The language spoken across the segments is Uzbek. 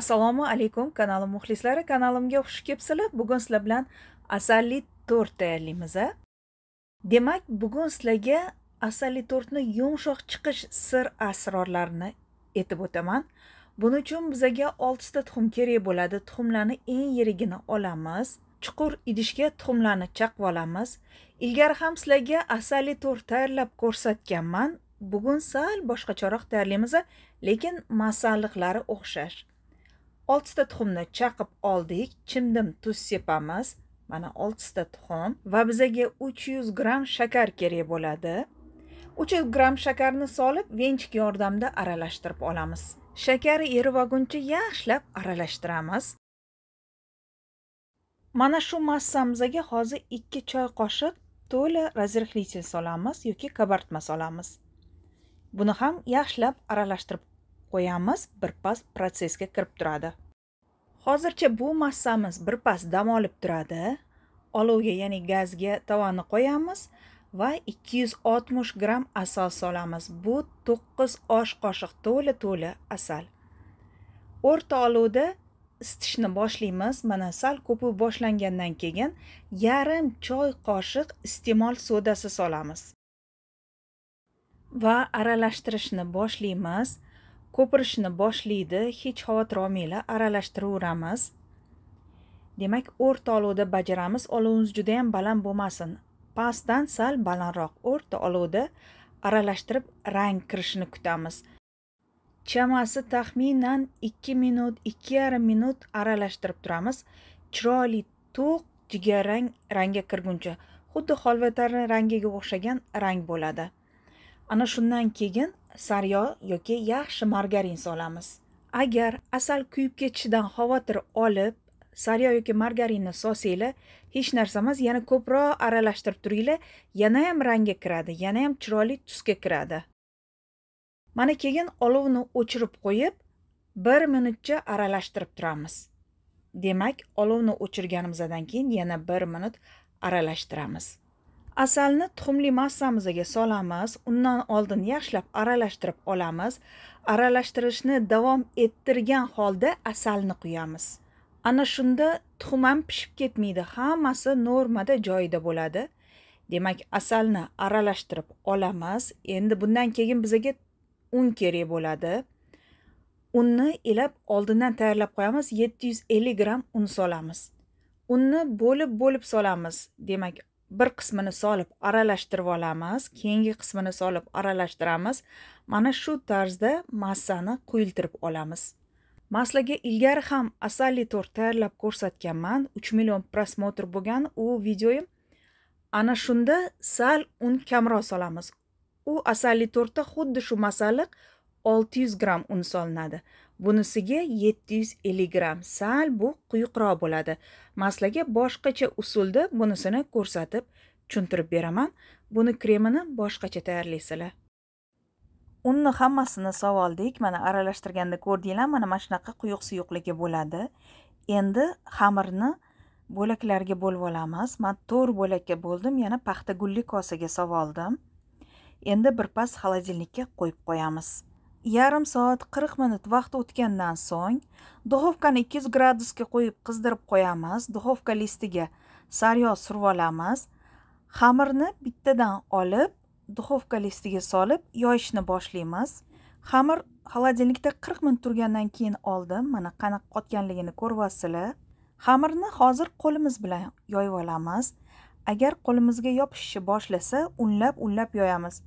assalomu alaykum kanalim muxlislari kanalimga xush kelibsizlar bugun sizlar bilan asalli tort tayyorlaymiz demak bugun sizlarga asalli tortni yumshoq chiqish sir asrorlarini aytib o'taman buning uchun bizaga oltita tuxum kerak bo'ladi tuxumlarni eng yirigini olamiz chuqur idishga tuxumlarni chaqib olamiz ilgari ham sizlarga asalli tort tayyorlab ko'rsatganman bugun sal boshqacharoq tayyorlaymiz lekin masalliqlari o'xshash oltita tuxumni chaqib oldik chimdim tuz sepamiz mana oltita tuxum va bizaga uch yuz gramm shakar kerak bo'ladi uch yuz gramm shakarni solib venchik yordamida aralashtirib olamiz shakar erivaguncha yaxshilab aralashtiramiz mana shu massamizga hozir ikki choy qoshiq to'la razrexlитель solamiz yoki kabartma solamiz buni ham yaxshilab aralashtirib qo'yamiz birpas protsessga kirib turadi hozircha bu massamiz birpas dam olib turadi olovga ya'ni gazga tovani qo'yamiz va 260 gramm asal solamiz bu 9 osh qoshiq to'la to'la asal o'rta olovda isitishni boshlaymiz mana sal ko'pi boshlangandan keyin yarim choy qoshiq iste'mol sodasi solamiz va aralashtirishni boshlaymiz ko'pirishni boshlaydi hech xavotir olmanglar aralashtiraveramiz demak o'rta olovda bajaramiz olovimiz juda ham baland bo'lmasin pastdan sal balandroq o'rta olovda aralashtirib rang kirishini kutamiz chamasi taxminan ikki minut ikki yarim minut aralashtirib turamiz chiroyli to'q jigarrang rangga kirguncha xuddi holvatarni rangiga o'xshagan rang bo'ladi ana shundan keyin sariyog' yoki yaxshi margarin solamiz agar asal kuyib ketishidan xavotir olib sariyog' yoki margarinni solsanglar hech narsa emas yana ko'proq aralashtirib turinglar yana ham rangga kiradi yana ham chiroyli tusga kiradi mana keyin olovni o'chirib qo'yib bir minutcha aralashtirib turamiz demak olovni o'chirganimizdan keyin yana bir minut aralashtiramiz asalni tuxumli massamizga solamiz undan oldin yaxshilab aralashtirib olamiz aralashtirishni davom ettirgan holda asalni quyamiz ana shunda tuxum ham pishib ketmaydi hammasi normada joyida bo'ladi demak asalni aralashtirib olamiz endi bundan keyin bizaga un kerak bo'ladi unni elab oldindan tayyorlab qo'yamiz yetti yuz ellik gramm un solamiz unni bo'lib bo'lib solamiz demak bir qismini solib aralashtirib olamiz keyingi qismini solib aralashtiramiz mana shu tarzda massani quyiltirib olamiz maslaga ilgari ham asalli tort tayyorlab ko'rsatganman uch million prosmotr bo'lgan u videoyim ana shunda sal un kamroq solamiz u asalli tortda xuddi shu masalliq 600 gramm un solinadi bunisiga 750 gram sal bu quyuqroq bo'ladi maslaga boshqacha usulda bunisini ko'rsatib tushuntirib beraman buni kremini boshqacha tayyorlaysizlar unni hammasini sovoldik mana aralashtirganda ko'rdinglar mana mana shunaqa quyuq suyuqligi bo'ladi endi xamirni bo'laklarga bo'lib olamiz man to'rt bo'lakka bo'ldim yana paxta gulli kosaga solvoldim endi birpas xolodilnikka qo'yib qo'yamiz yarim soat 40 minut vaqt o'tgandan so'ng duxovkani 200 gradusga qo'yib qizdirib qo'yamiz duxovka listiga sariyog' surib olamiz xamirni bittadan olib duxovka listiga solib yoyishni boshlaymiz xamir xolodilnikda 40 minut turgandan keyin oldim mana qanaqa qotganligini ko'ryapsizlar xamirni hozir qo'limiz bilan yoyib olamiz agar qo'limizga yopishishi boshlasa unlab unlab yoyamiz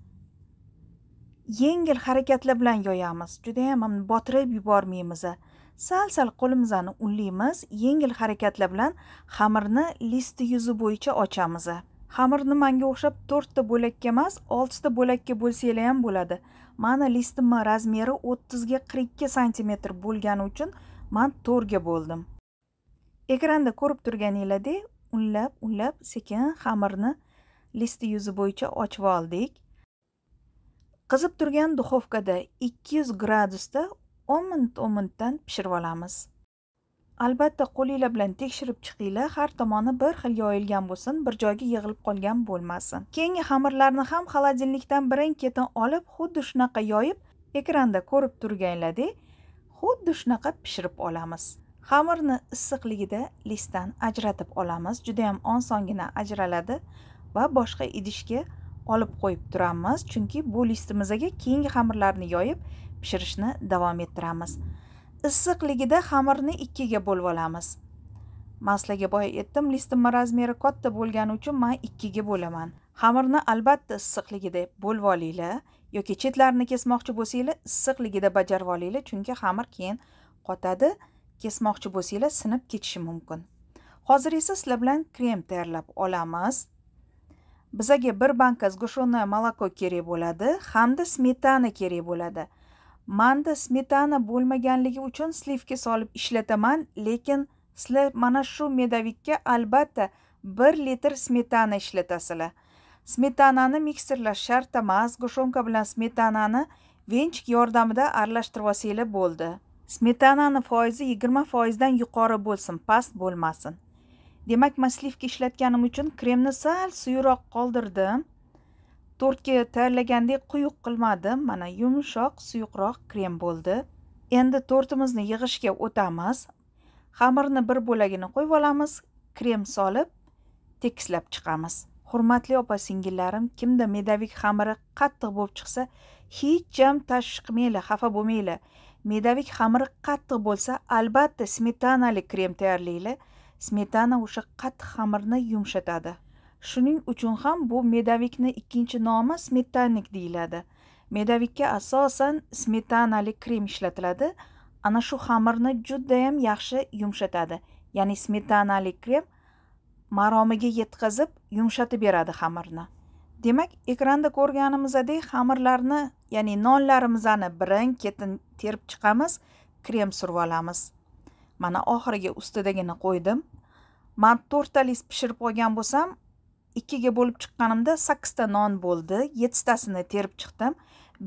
yengil harakatlar bilan yoyamiz juda ham botirib yubormaymiz sal sal qo'limizni unlaymiz, yengil harakatlar bilan xamirni listi yuzi bo'yicha ochamiz xamirni manga o'xshab to'rtta bo'lakka emas oltita bo'lakka bo'lsanglar ham bo'ladi mani listimni razmeri o'ttizga qirq ikki santimetr bo'lgani uchun man to'rga bo'ldim ekranda ko'rib turganinglardek unlab unlab sekin xamirni listi yuzi bo'yicha ochib oldik qizib turgan duxovkada 200 gradusda 10 minut 10 minutdan pishirib olamiz albatta qo'lingizlar bilan tekshirib chiqinglar har tomoni bir xil yoyilgan bo'lsin bir joyga yig'ilib qolgan bo'lmasin keyingi xamirlarni ham xolodilnikdan birin ketin olib xuddi shunaqa yoyib ekranda ko'rib turganlardek xuddi shunaqa pishirib olamiz xamirni issiqligida listdan ajratib olamiz Juda ham osongina ajraladi va boshqa idishga olib qo'yib turamiz chunki bu listimizga keyingi xamirlarni yoyib pishirishni davom ettiramiz issiqligida xamirni ikkiga bo'lib olamiz maslaga boya etdim listimni razmeri katta bo'lgani uchun man ikkiga bo'laman xamirni albatta issiqligida bo'lib olinglar yoki chetlarini kesmoqchi bo'lsanglar issiqligida bajarib olinglar chunki xamir keyin qotadi kesmoqchi bo'lsanglar sinib ketishi mumkin hozir esa sizlar bilan krem tayyorlab olamiz bizaga bir banka сгущенное malako kerak bo'ladi hamda smetana kerak bo'ladi manda smetana bo'lmaganligi uchun slivka solib ishlataman lekin sizlar mana shu medovikka albatta bir litr smetana ishlatasizlar smetanani mikserlash shart emas go'shonka bilan smetanani venchik yordamida aralashtirib olsanglar bo'ldi smetananing foizi yigirma foizdan yuqori bo'lsin past bo'lmasin demak men slivka ishlatganim uchun kremni sal suyuroq qoldirdim tortga tayyorlagandek quyuq qilmadim mana yumshoq suyuqroq krem bo'ldi endi tortimizni yig'ishga o'tamiz xamirni bir bo'lagini qo'yib olamiz krem solib tekislab chiqamiz hurmatli opa singillarim kimda medavik xamiri qattiq bo'lib chiqsa hech jam tashvish qilmanglar xafa bo'lmanglar medavik xamiri qattiq bo'lsa albatta smetanali krem tayyorlaylar. smetana o'sha qattiq xamirni yumshatadi shuning uchun ham bu medavikni ikkinchi nomi smetannik deyiladi medavikka asosan smetanali krem ishlatiladi ana shu xamirni judayam yaxshi yumshatadi ya'ni smetanali krem maromiga yetkazib yumshatib beradi xamirni demak ekranda ko'rganimizdek xamirlarni ya'ni nonlarimizni birin ketin terib chiqamiz krem surib olamiz mana oxiriga ustidagini qo'ydim man to'rtta list pishirib olgan bo'lsam ikkiga bo'lib chiqqanimda sakkizta non bo'ldi yettitasini terib chiqdim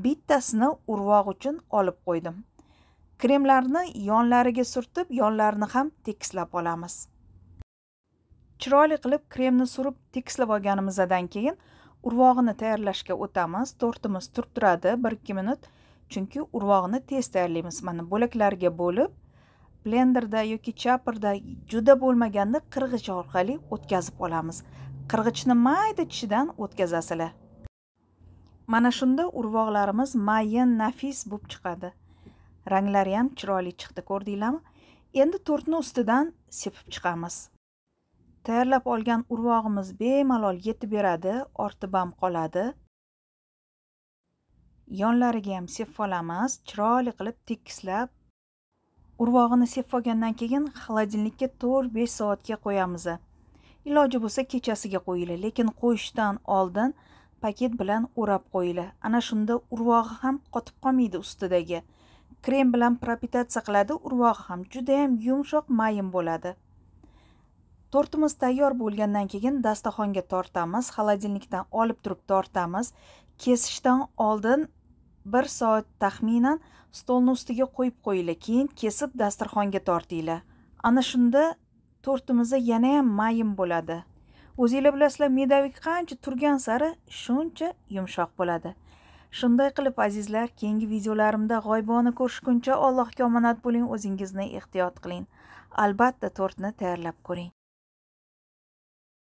bittasini urvoq uchun olib qo'ydim kremlarni yonlariga surtib yonlarini ham tekislab olamiz chiroyli qilib kremni surib tekislab olganimizdan keyin urvog'ini tayyorlashga o'tamiz tortimiz turib turadi bir ikki minut chunki urvog'ini tez tayyorlaymiz mana bo'laklarga bo'lib blenderda yoki chopperda juda bo'lmaganda qirg'ich orqali o'tkazib olamiz qirg'ichni mayda tishidan o'tkazasizlar mana shunda urvoqlarimiz mayin nafis bo'lib chiqadi ranglari ham chiroyli chiqdi ko'rdinglarmi endi to'rtni ustidan sepib chiqamiz tayyorlab olgan urvog'imiz bemalol yetib beradi orti bam qoladi yonlariga ham sepib olamiz chiroyli qilib tekislab urvog'ini sepagandan keyin xolodilnikka to'rt besh soatga qo'yamiz iloji bo'lsa kechasiga qo'yinglar lekin qo'yishdan oldin paket bilan o'rab qo'yinglar ana shunda urvog'i ham qotib qolmaydi ustidagi krem bilan propitatsiya qiladi urvog'i ham judayam yumshoq mayin bo'ladi tortimiz tayyor bo'lgandan keyin dastaxonga tortamiz xolodilnikdan olib turib tortamiz kesishdan oldin bir soat taxminan stolni ustiga qo'yib qo'yinglar keyin kesib dasturxonga tortinglar ana shunda tortimizni yanayam mayin bo'ladi o'zinglar bilasizlar medovik qancha turgan sari shuncha yumshoq bo'ladi shunday qilib azizlar keyingi videolarimda g'oyibona ko'rishguncha allohga omonat bo'ling o'zingizni ehtiyot qiling albatta tortni tayyorlab ko'ring